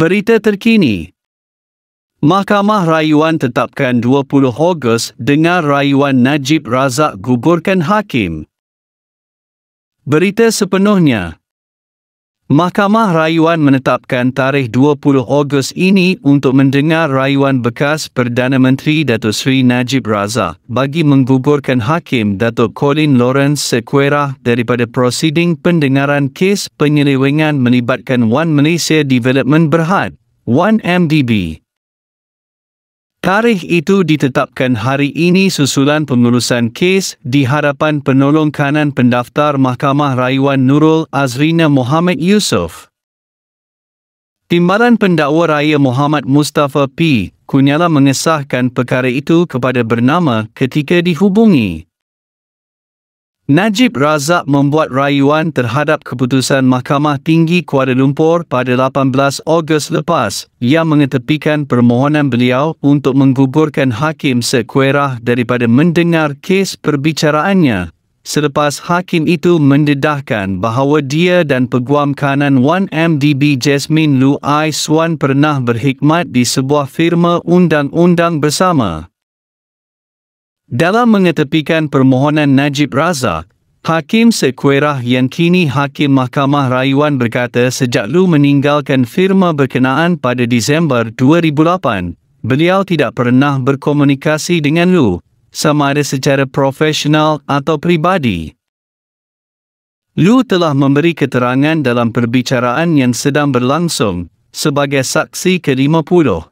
Berita terkini. Mahkamah Rayuan tetapkan 20 Ogos dengan rayuan Najib Razak gugurkan hakim. Berita sepenuhnya. Mahkamah Rayuan menetapkan tarikh 20 Ogos ini untuk mendengar rayuan bekas Perdana Menteri Datuk Sri Najib Razak bagi menggugurkan Hakim Datuk Colin Lawrence Sequeira daripada prosiding pendengaran kes penyelewengan melibatkan One Malaysia Development Berhad, 1MDB. Tarikh itu ditetapkan hari ini susulan pengurusan kes di hadapan penolong kanan pendaftar Mahkamah Rayuan Nurul Azrina Mohamed Yusof. Timbalan pendakwa raya Muhammad Mustafa P. Kunyala mengesahkan perkara itu kepada bernama ketika dihubungi. Najib Razak membuat rayuan terhadap keputusan Mahkamah Tinggi Kuala Lumpur pada 18 Ogos lepas yang mengetepikan permohonan beliau untuk menggugurkan Hakim Sekuerah daripada mendengar kes perbicaraannya. Selepas Hakim itu mendedahkan bahawa dia dan peguam kanan 1MDB Jasmine Lu Suan pernah berkhidmat di sebuah firma undang-undang bersama. Dalam mengetepikan permohonan Najib Razak, Hakim Sekwerah yang kini Hakim Mahkamah Rayuan berkata sejak Lu meninggalkan firma berkenaan pada Disember 2008, beliau tidak pernah berkomunikasi dengan Lu, sama ada secara profesional atau pribadi. Lu telah memberi keterangan dalam perbicaraan yang sedang berlangsung sebagai saksi ke-50.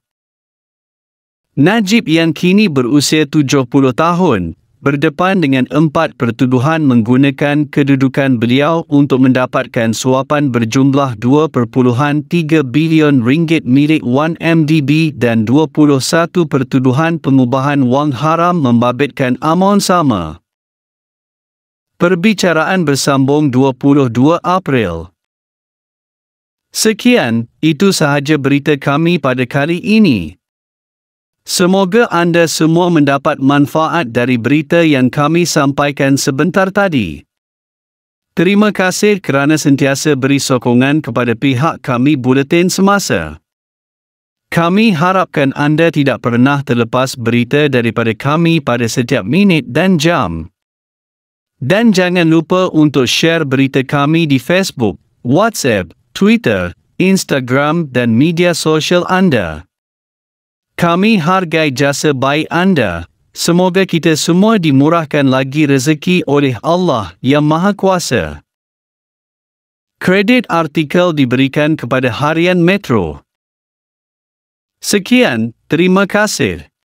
Najib yang kini berusia 70 tahun berdepan dengan empat pertuduhan menggunakan kedudukan beliau untuk mendapatkan suapan berjumlah 2.3 bilion ringgit milik 1MDB dan 21 pertuduhan pengubahan wang haram membabitkan amon sama. Perbicaraan bersambung 22 April. Sekian, itu sahaja berita kami pada kali ini. Semoga anda semua mendapat manfaat dari berita yang kami sampaikan sebentar tadi. Terima kasih kerana sentiasa beri sokongan kepada pihak kami buletin semasa. Kami harapkan anda tidak pernah terlepas berita daripada kami pada setiap minit dan jam. Dan jangan lupa untuk share berita kami di Facebook, WhatsApp, Twitter, Instagram dan media sosial anda. Kami hargai jasa baik anda. Semoga kita semua dimurahkan lagi rezeki oleh Allah yang Maha Kuasa. Kredit artikel diberikan kepada Harian Metro. Sekian, terima kasih.